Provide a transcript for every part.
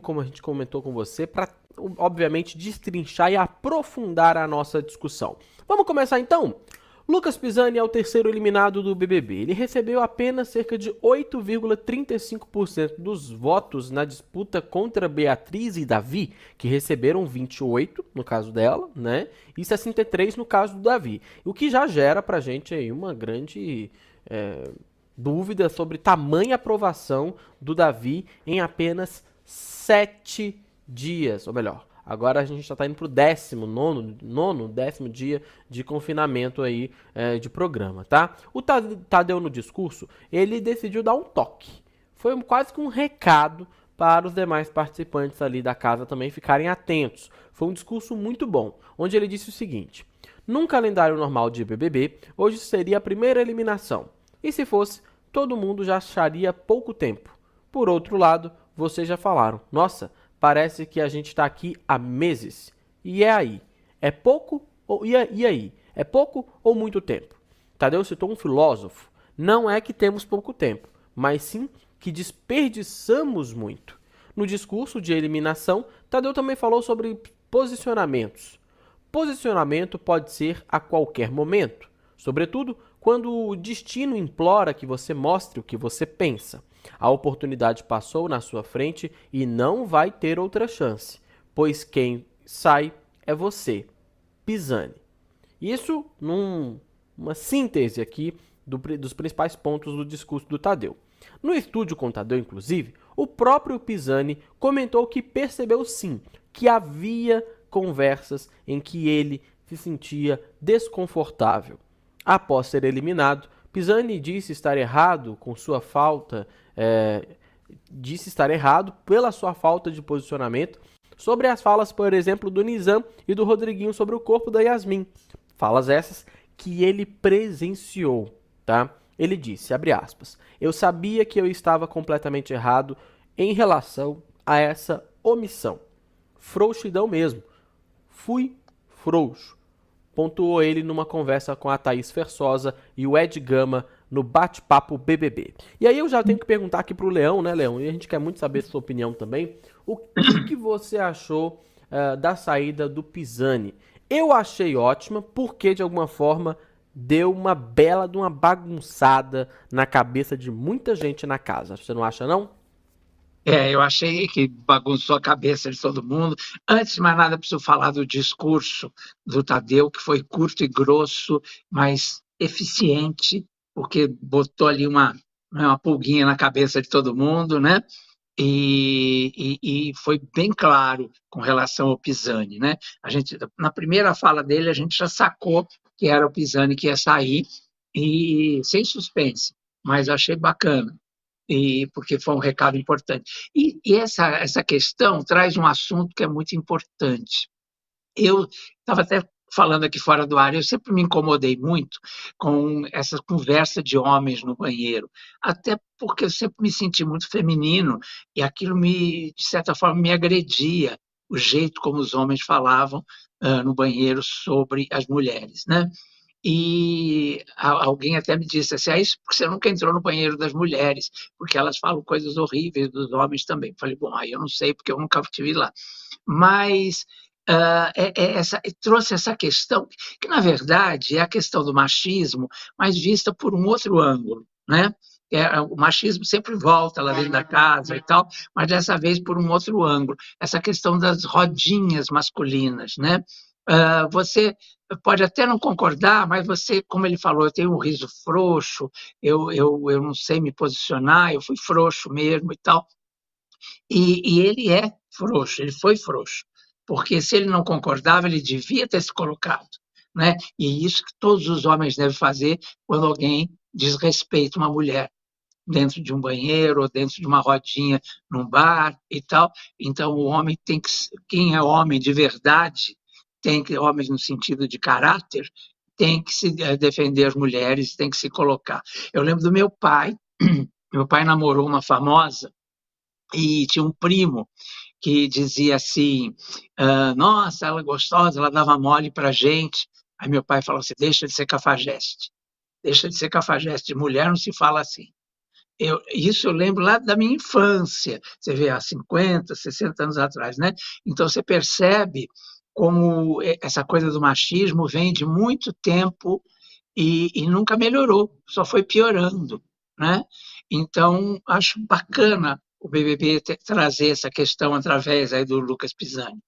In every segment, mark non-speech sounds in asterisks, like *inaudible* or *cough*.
como a gente comentou com você, para obviamente destrinchar e aprofundar a nossa discussão. Vamos começar então? Lucas Pisani é o terceiro eliminado do BBB. Ele recebeu apenas cerca de 8,35% dos votos na disputa contra Beatriz e Davi, que receberam 28 no caso dela, né? E 63 no caso do Davi. O que já gera pra gente aí uma grande é, dúvida sobre tamanha aprovação do Davi em apenas sete dias, ou melhor, agora a gente já está indo para o décimo, nono, nono, décimo dia de confinamento aí é, de programa, tá? O Tadeu no discurso, ele decidiu dar um toque. Foi quase que um recado para os demais participantes ali da casa também ficarem atentos. Foi um discurso muito bom, onde ele disse o seguinte: Num calendário normal de BBB, hoje seria a primeira eliminação. E se fosse, todo mundo já acharia pouco tempo. Por outro lado, vocês já falaram. Nossa, parece que a gente está aqui há meses. E é aí. É pouco ou e, aí? É pouco ou muito tempo? Tadeu citou um filósofo. Não é que temos pouco tempo, mas sim que desperdiçamos muito. No discurso de eliminação, Tadeu também falou sobre posicionamentos. Posicionamento pode ser a qualquer momento, sobretudo quando o destino implora que você mostre o que você pensa. A oportunidade passou na sua frente e não vai ter outra chance, pois quem sai é você, Pisani. Isso numa num, síntese aqui do, dos principais pontos do discurso do Tadeu. No estúdio com Tadeu, inclusive, o próprio Pisani comentou que percebeu sim que havia conversas em que ele se sentia desconfortável. Após ser eliminado, Pisani disse estar errado com sua falta é, disse estar errado pela sua falta de posicionamento sobre as falas, por exemplo, do Nizam e do Rodriguinho sobre o corpo da Yasmin. Falas essas que ele presenciou, tá? Ele disse, abre aspas, eu sabia que eu estava completamente errado em relação a essa omissão. Frouxidão mesmo. Fui frouxo. Pontuou ele numa conversa com a Thaís Fersosa e o Ed Gama no bate-papo BBB. E aí eu já tenho que perguntar aqui pro Leão, né, Leão? E a gente quer muito saber sua opinião também. O que, que você achou uh, da saída do Pisani? Eu achei ótima, porque de alguma forma deu uma bela de uma bagunçada na cabeça de muita gente na casa. Você não acha, não? É, eu achei que bagunçou a cabeça de todo mundo. Antes de mais nada, preciso falar do discurso do Tadeu, que foi curto e grosso, mas eficiente porque botou ali uma, né, uma pulguinha na cabeça de todo mundo, né? E, e, e, foi bem claro com relação ao Pisani, né? A gente na primeira fala dele a gente já sacou que era o Pisani que ia sair e sem suspense, mas achei bacana e porque foi um recado importante. E, e essa essa questão traz um assunto que é muito importante. Eu estava até falando aqui fora do ar, eu sempre me incomodei muito com essa conversa de homens no banheiro, até porque eu sempre me senti muito feminino e aquilo me, de certa forma, me agredia o jeito como os homens falavam uh, no banheiro sobre as mulheres, né? E alguém até me disse assim: é isso porque você nunca entrou no banheiro das mulheres, porque elas falam coisas horríveis dos homens também. Falei, bom, aí eu não sei, porque eu nunca estive lá. Mas uh, é, é trouxe essa questão, que na verdade é a questão do machismo, mas vista por um outro ângulo, né? É, o machismo sempre volta lá dentro da ah, casa e tal, mas dessa vez por um outro ângulo, essa questão das rodinhas masculinas, né? Uh, você pode até não concordar, mas você, como ele falou, eu tenho um riso frouxo, eu, eu, eu não sei me posicionar, eu fui frouxo mesmo e tal. E, e ele é frouxo, ele foi frouxo porque se ele não concordava, ele devia ter se colocado. Né? E é isso que todos os homens devem fazer quando alguém desrespeita uma mulher dentro de um banheiro ou dentro de uma rodinha num bar e tal. Então o homem tem que quem é homem de verdade, tem que homens no sentido de caráter, tem que se eh, defender as mulheres, tem que se colocar. Eu lembro do meu pai, *clears throat* meu pai namorou uma famosa e tinha um primo que dizia assim: ah, nossa, ela é gostosa, ela dava mole para gente. Aí meu pai falou assim: deixa de ser cafajeste, deixa de ser cafajeste, de mulher não se fala assim. Eu, isso eu lembro lá da minha infância, você vê, há 50, 60 anos atrás, né? Então você percebe como essa coisa do machismo vem de muito tempo e, e nunca melhorou, só foi piorando, né? Então acho bacana o BBB trazer essa questão através aí do Lucas Pisani.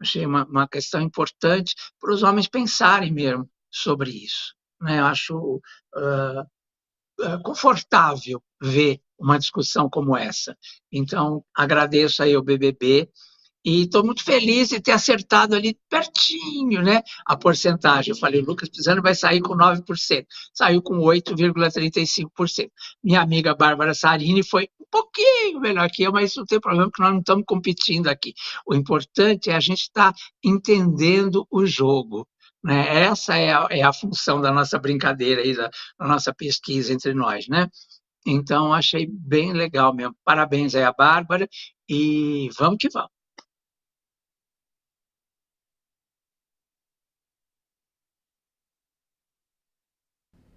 Achei uma, uma questão importante para os homens pensarem mesmo sobre isso. Né? Eu acho uh, confortável ver uma discussão como essa. Então, agradeço aí ao BBB e estou muito feliz de ter acertado ali pertinho né, a porcentagem. Eu falei, Lucas Pisano vai sair com 9%. Saiu com 8,35%. Minha amiga Bárbara Sarini foi um pouquinho melhor que eu, mas não tem problema, porque nós não estamos competindo aqui. O importante é a gente estar tá entendendo o jogo. Né? Essa é a, é a função da nossa brincadeira, aí, da, da nossa pesquisa entre nós. Né? Então, achei bem legal mesmo. Parabéns aí à Bárbara e vamos que vamos.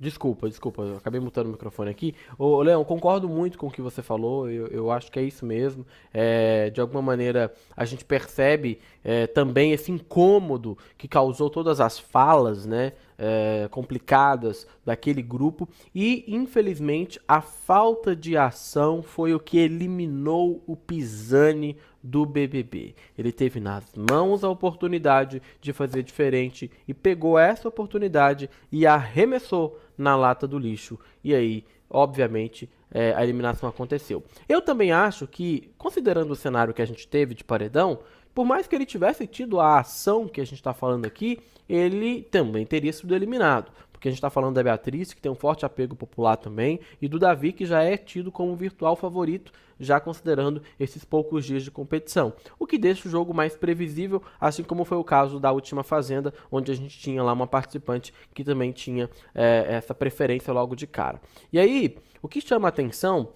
Desculpa, desculpa, eu acabei mutando o microfone aqui. Ô, Leão, concordo muito com o que você falou, eu, eu acho que é isso mesmo. É, de alguma maneira, a gente percebe é, também esse incômodo que causou todas as falas, né? É, complicadas daquele grupo e infelizmente a falta de ação foi o que eliminou o Pisani do BBB. Ele teve nas mãos a oportunidade de fazer diferente e pegou essa oportunidade e arremessou na lata do lixo. E aí, obviamente, é, a eliminação aconteceu. Eu também acho que, considerando o cenário que a gente teve de paredão, por mais que ele tivesse tido a ação que a gente está falando aqui, ele também teria sido eliminado. Porque a gente está falando da Beatriz, que tem um forte apego popular também, e do Davi, que já é tido como virtual favorito, já considerando esses poucos dias de competição. O que deixa o jogo mais previsível, assim como foi o caso da última Fazenda, onde a gente tinha lá uma participante que também tinha é, essa preferência logo de cara. E aí, o que chama a atenção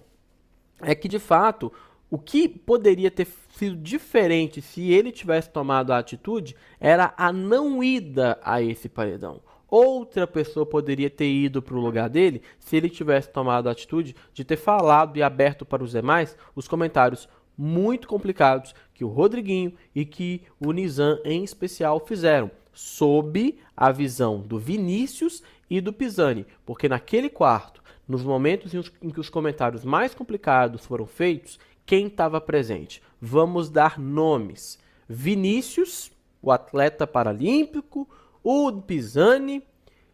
é que de fato o que poderia ter sido diferente se ele tivesse tomado a atitude era a não ida a esse paredão. Outra pessoa poderia ter ido para o lugar dele se ele tivesse tomado a atitude de ter falado e aberto para os demais os comentários muito complicados que o Rodriguinho e que o Nizam em especial fizeram, sob a visão do Vinícius e do Pisani, porque naquele quarto, nos momentos em que os comentários mais complicados foram feitos, quem estava presente. Vamos dar nomes: Vinícius, o atleta paralímpico, o Pisani.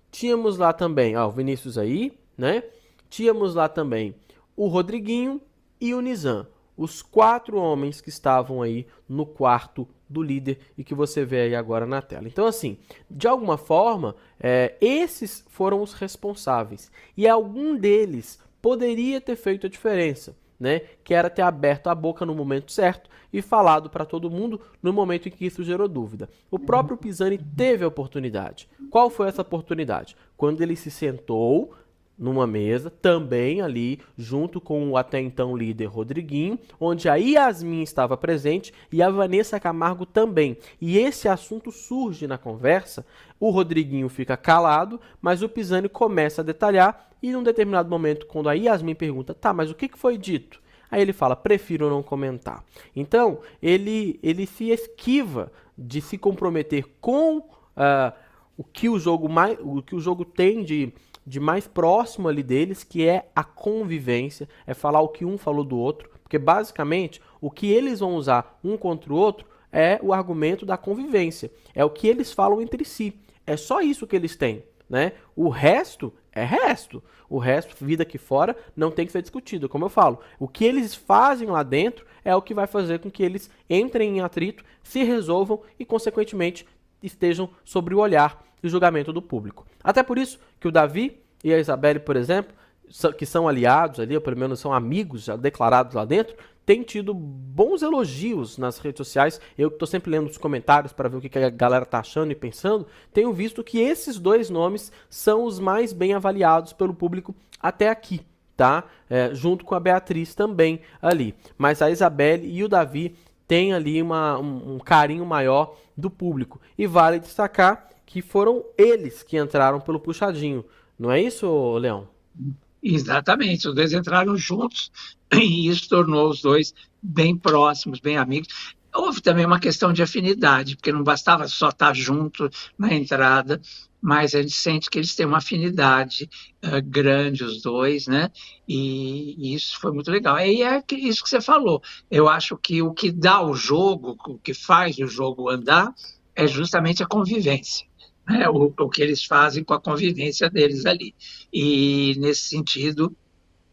Tínhamos lá também, ó, o Vinícius aí, né? Tínhamos lá também o Rodriguinho e o Nizam. Os quatro homens que estavam aí no quarto do líder e que você vê aí agora na tela. Então, assim, de alguma forma, é, esses foram os responsáveis. E algum deles poderia ter feito a diferença né? Que era ter aberto a boca no momento certo e falado para todo mundo no momento em que isso gerou dúvida. O próprio Pisani teve a oportunidade. Qual foi essa oportunidade? Quando ele se sentou numa mesa, também ali, junto com o até então líder Rodriguinho, onde a Yasmin estava presente e a Vanessa Camargo também. E esse assunto surge na conversa, o Rodriguinho fica calado, mas o Pisani começa a detalhar e num determinado momento, quando a Yasmin pergunta, tá, mas o que, foi dito? Aí ele fala, prefiro não comentar. Então, ele, ele se esquiva de se comprometer com uh, o, que o, jogo mais, o que o jogo tem de, de mais próximo ali deles, que é a convivência, é falar o que um falou do outro. Porque basicamente o que eles vão usar um contra o outro é o argumento da convivência. É o que eles falam entre si. É só isso que eles têm. Né? O resto é resto. O resto, vida aqui fora, não tem que ser discutido. Como eu falo, o que eles fazem lá dentro é o que vai fazer com que eles entrem em atrito, se resolvam e, consequentemente, estejam sobre o olhar e julgamento do público. Até por isso que o Davi e a Isabelle, por exemplo, que são aliados ali, ou pelo menos são amigos já declarados lá dentro, tem tido bons elogios nas redes sociais. Eu que estou sempre lendo os comentários para ver o que, que a galera está achando e pensando, tenho visto que esses dois nomes são os mais bem avaliados pelo público até aqui tá? É, junto com a Beatriz também ali. Mas a Isabelle e o Davi têm ali uma, um, um, carinho maior do público. E vale destacar que foram eles que entraram pelo puxadinho. Não é isso, Leão? Exatamente, os dois entraram juntos *clears throat* e isso tornou os dois bem próximos, bem amigos. Houve também uma questão de afinidade, porque não bastava só estar junto na entrada, mas a gente sente que eles têm uma afinidade uh, grande, os dois, né? E, e, isso foi muito legal. E é que, isso que você falou. Eu acho que o que dá o jogo, o que faz o jogo andar, é justamente a convivência né, o, o que eles fazem com a convivência deles ali. E, nesse sentido,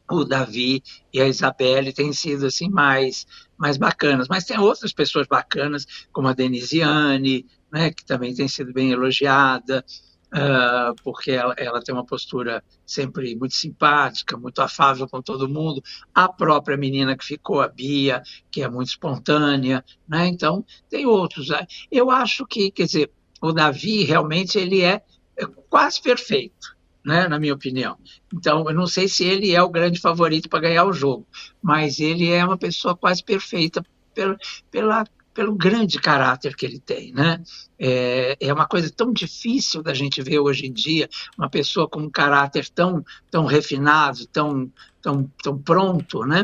o Davi e a Isabelle têm sido assim mais mais bacanas, mas tem outras pessoas bacanas como a Denisiane, né, que também tem sido bem elogiada uh, porque ela, ela tem uma postura sempre muito simpática, muito afável com todo mundo. A própria menina que ficou, a Bia, que é muito espontânea, né? Então tem outros. Né. Eu acho que, quer dizer, o Davi realmente ele é, é quase perfeito, né, na minha opinião. Então, eu não sei se ele é o grande favorito para ganhar o jogo, mas ele é uma pessoa quase perfeita pela, pela pelo grande caráter que ele tem, né? É, é, uma coisa tão difícil da gente ver hoje em dia uma pessoa com um caráter tão tão refinado, tão tão, tão pronto, né?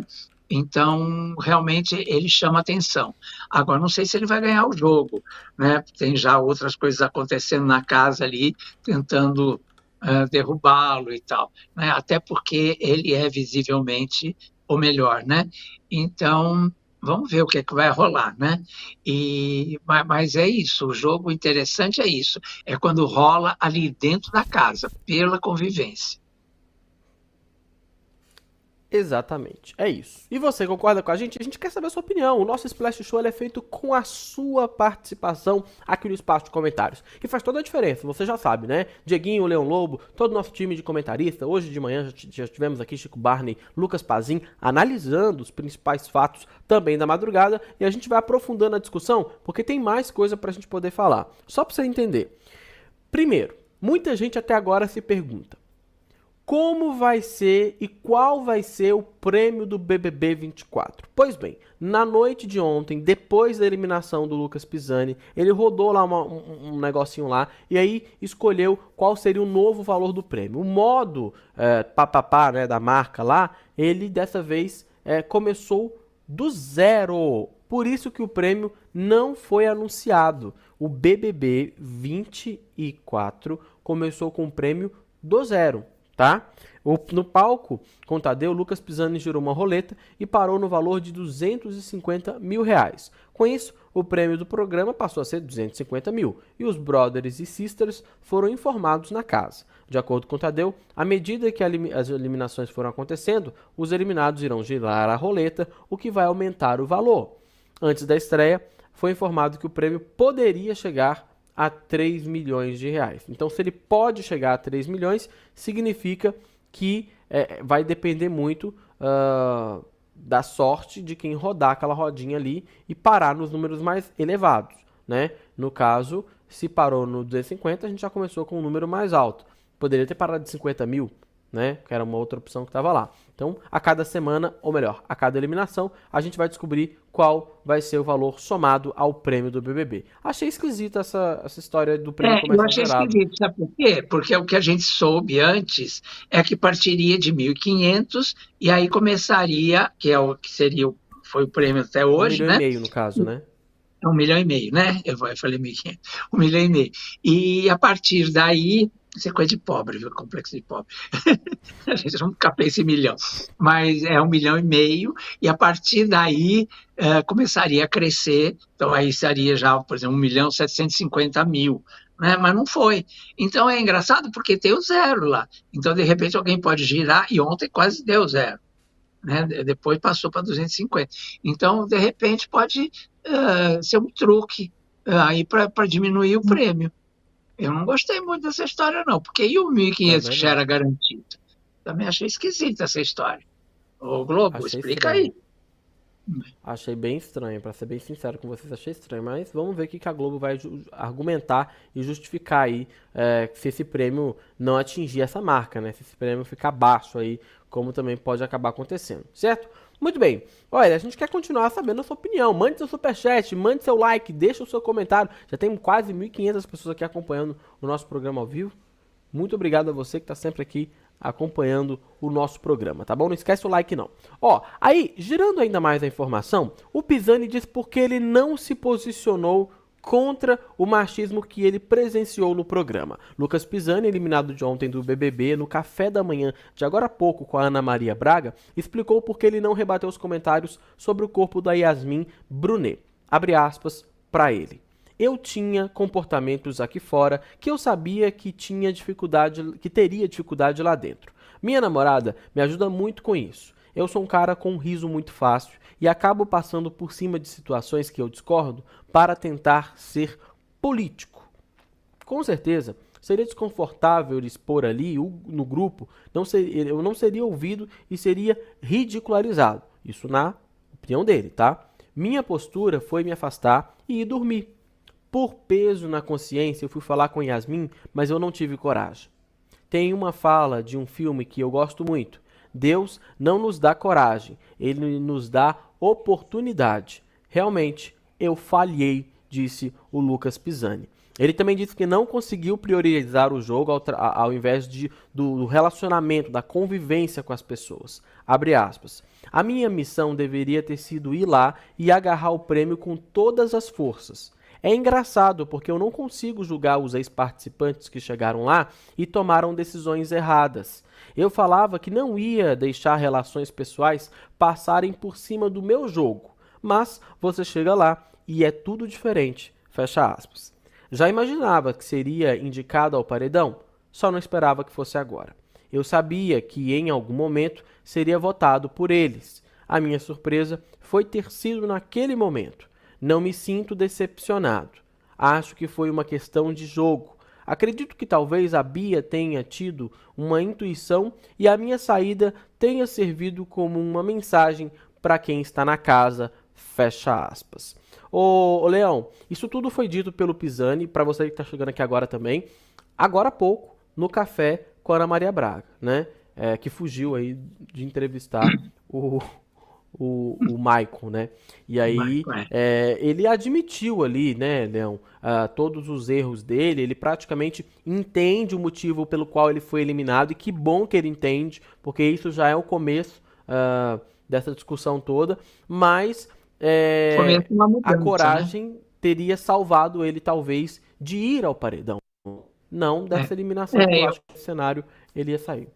Então, realmente, ele chama atenção. Agora, não sei se ele vai ganhar o jogo, né? Tem já outras coisas acontecendo na casa ali, tentando uh, derrubá-lo e tal, né? Até porque ele é visivelmente o melhor, né? Então, vamos ver o que, é que vai rolar, né? E, mas, mas é isso, o jogo interessante é isso, é quando rola ali dentro da casa, pela convivência. Exatamente, é isso. E você concorda com a gente? A gente quer saber a sua opinião. O nosso Splash Show é feito com a sua participação aqui no espaço de comentários. E faz toda a diferença, você já sabe, né? Dieguinho, Leão Lobo, todo o nosso time de comentarista. Hoje de manhã já tivemos aqui Chico Barney, Lucas Pazin, analisando os principais fatos também da madrugada. E a gente vai aprofundando a discussão, porque tem mais coisa pra gente poder falar. Só pra você entender. Primeiro, muita gente até agora se pergunta como vai ser e qual vai ser o prêmio do BBB 24. Pois bem, na noite de ontem, depois da eliminação do Lucas Pisani, ele rodou lá uma, um, um, negocinho lá e aí escolheu qual seria o novo valor do prêmio. O modo é, papapá né, da marca lá, ele dessa vez é, começou do zero. Por isso que o prêmio não foi anunciado. O BBB 24 começou com o prêmio do zero tá? No palco, com Tadeu, Lucas Pisani girou uma roleta e parou no valor de 250 mil reais. Com isso, o prêmio do programa passou a ser 250 mil e os brothers e sisters foram informados na casa. De acordo com Tadeu, à medida que as eliminações foram acontecendo, os eliminados irão girar a roleta, o que vai aumentar o valor. Antes da estreia, foi informado que o prêmio poderia chegar a 3 milhões de reais. Então, se ele pode chegar a 3 milhões, significa que é, vai depender muito uh, da sorte de quem rodar aquela rodinha ali e parar nos números mais elevados. Né? No caso, se parou no 250, a gente já começou com um número mais alto. Poderia ter parado de 50 mil, né? Que era uma outra opção que estava lá. Então, a cada semana, ou melhor, a cada eliminação, a gente vai descobrir qual vai ser o valor somado ao prêmio do BBB. Achei esquisita essa, essa história do prêmio é, começar eu achei esquisito, sabe por quê? Porque o que a gente soube antes é que partiria de 1.500 e aí começaria, que é o que seria o, foi o prêmio até hoje, um milhão né? e meio, no caso, né? É um milhão e meio, né? Eu falei 1.500. Um milhão e meio. E a partir daí isso é coisa de pobre, viu? Complexo de pobre. *laughs* a gente não pensa em milhão. Mas é um milhão e meio, e a partir daí eh, começaria a crescer. Então aí seria já, por exemplo, 1 milhão e 750 mil. Né? Mas não foi. Então é engraçado porque tem o zero lá. Então, de repente, alguém pode girar, e ontem quase deu zero. Né? Depois passou para 250. Então, de repente, pode uh, ser um truque uh, aí para diminuir o hum. prêmio. Eu não gostei muito dessa história, não, porque e o 1.500 que já era garantido? Também achei esquisita essa história. Ô, Globo, achei explica estranho. aí. Achei bem estranho, para ser bem sincero com vocês, achei estranho, mas vamos ver o que a Globo vai argumentar e justificar aí é, se esse prêmio não atingir essa marca, né? Se esse prêmio ficar baixo aí, como também pode acabar acontecendo, certo? Muito bem. Olha, a gente quer continuar sabendo a sua opinião. Mande seu superchat, mande seu like, deixa o seu comentário. Já temos quase 1.500 pessoas aqui acompanhando o nosso programa ao vivo. Muito obrigado a você que está sempre aqui acompanhando o nosso programa, tá bom? Não esquece o like não. Ó, aí, girando ainda mais a informação, o Pisani diz porque ele não se posicionou contra o machismo que ele presenciou no programa. Lucas Pisani, eliminado de ontem do BBB no café da manhã de agora há pouco com a Ana Maria Braga, explicou por que ele não rebateu os comentários sobre o corpo da Yasmin Brunet. Abre aspas para ele. Eu tinha comportamentos aqui fora que eu sabia que tinha dificuldade, que teria dificuldade lá dentro. Minha namorada me ajuda muito com isso. Eu sou um cara com um riso muito fácil e acabo passando por cima de situações que eu discordo para tentar ser político. Com certeza, seria desconfortável expor ali no grupo, não ser, eu não seria ouvido e seria ridicularizado. Isso na opinião dele, tá? Minha postura foi me afastar e ir dormir. Por peso na consciência, eu fui falar com Yasmin, mas eu não tive coragem. Tem uma fala de um filme que eu gosto muito, Deus não nos dá coragem, ele nos dá oportunidade. Realmente, eu falhei, disse o Lucas Pisani. Ele também disse que não conseguiu priorizar o jogo ao, ao invés de, do, do relacionamento, da convivência com as pessoas. Abre aspas. A minha missão deveria ter sido ir lá e agarrar o prêmio com todas as forças. É engraçado porque eu não consigo julgar os ex-participantes que chegaram lá e tomaram decisões erradas. Eu falava que não ia deixar relações pessoais passarem por cima do meu jogo, mas você chega lá e é tudo diferente. Fecha aspas. Já imaginava que seria indicado ao paredão, só não esperava que fosse agora. Eu sabia que em algum momento seria votado por eles. A minha surpresa foi ter sido naquele momento. Não me sinto decepcionado. Acho que foi uma questão de jogo. Acredito que talvez a Bia tenha tido uma intuição e a minha saída tenha servido como uma mensagem para quem está na casa. Fecha aspas. Ô, ô Leão, isso tudo foi dito pelo Pisani, para você que está chegando aqui agora também, agora há pouco, no café com a Ana Maria Braga, né? É, que fugiu aí de entrevistar *clears throat* o, o, o Maicon, né? E aí Michael, é. É, ele admitiu ali, né, Leão, uh, todos os erros dele, ele praticamente entende o motivo pelo qual ele foi eliminado, e que bom que ele entende, porque isso já é o começo uh, dessa discussão toda, mas é, mudança, a né? coragem né? teria salvado ele, talvez, de ir ao paredão. Não dessa é. eliminação, é, eu acho que o cenário ele ia sair.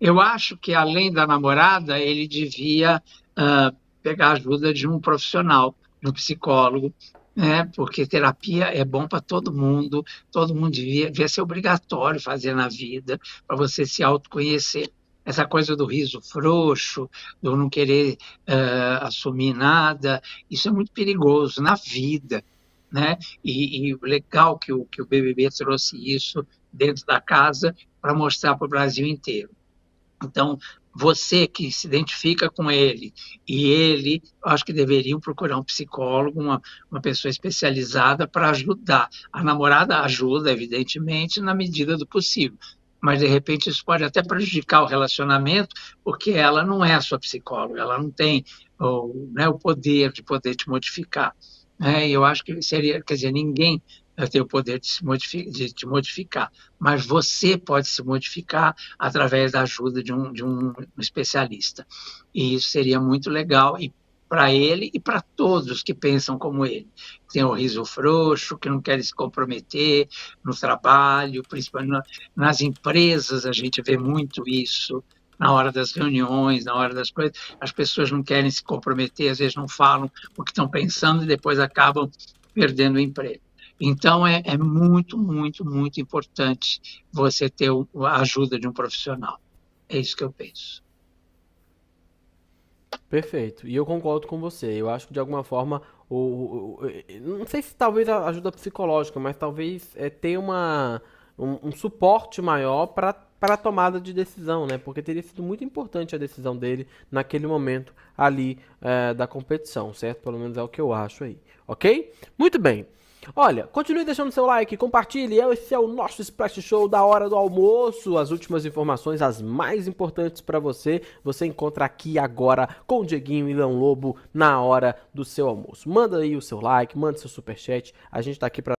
Eu acho que além da namorada, ele devia uh, pegar a ajuda de um profissional, de um psicólogo, né? porque terapia é bom para todo mundo, todo mundo devia, devia ser obrigatório fazer na vida, para você se autoconhecer essa coisa do riso frouxo, do não querer uh, assumir nada, isso é muito perigoso na vida, né? E, e legal que o, que o BBB trouxe isso dentro da casa para mostrar para o Brasil inteiro. Então, você que se identifica com ele e ele, acho que deveriam procurar um psicólogo, uma, uma pessoa especializada para ajudar. A namorada ajuda, evidentemente, na medida do possível. Mas, de repente, isso pode até prejudicar o relacionamento, porque ela não é a sua psicóloga, ela não tem o né, o poder de poder te modificar. Né? E eu acho que seria, quer dizer, ninguém ela tem o poder de, se modificar, de te modificar. Mas você pode se modificar através da ajuda de um, de um especialista. E isso seria muito legal e para ele e para todos que pensam como ele, que tem o riso frouxo, que não quer se comprometer no trabalho, principalmente nas empresas a gente vê muito isso, na hora das reuniões, na hora das coisas, as pessoas não querem se comprometer, às vezes não falam o que estão pensando e depois acabam perdendo o emprego. Então, é, é muito, muito, muito importante você ter a ajuda de um profissional. É isso que eu penso. Perfeito. E eu concordo com você. Eu acho que de alguma forma, o, não sei se talvez a ajuda psicológica, mas talvez é, ter uma, um, um suporte maior para para a tomada de decisão, né? Porque teria sido muito importante a decisão dele naquele momento ali é, da competição, certo? Pelo menos é o que eu acho aí, ok? Muito bem. Olha, continue deixando seu like, compartilhe. Esse é o nosso Splash Show da hora do almoço. As últimas informações, as mais importantes para você, você encontra aqui agora com o Dieguinho e Leão Lobo na hora do seu almoço. Manda aí o seu like, manda seu super chat. A gente tá aqui para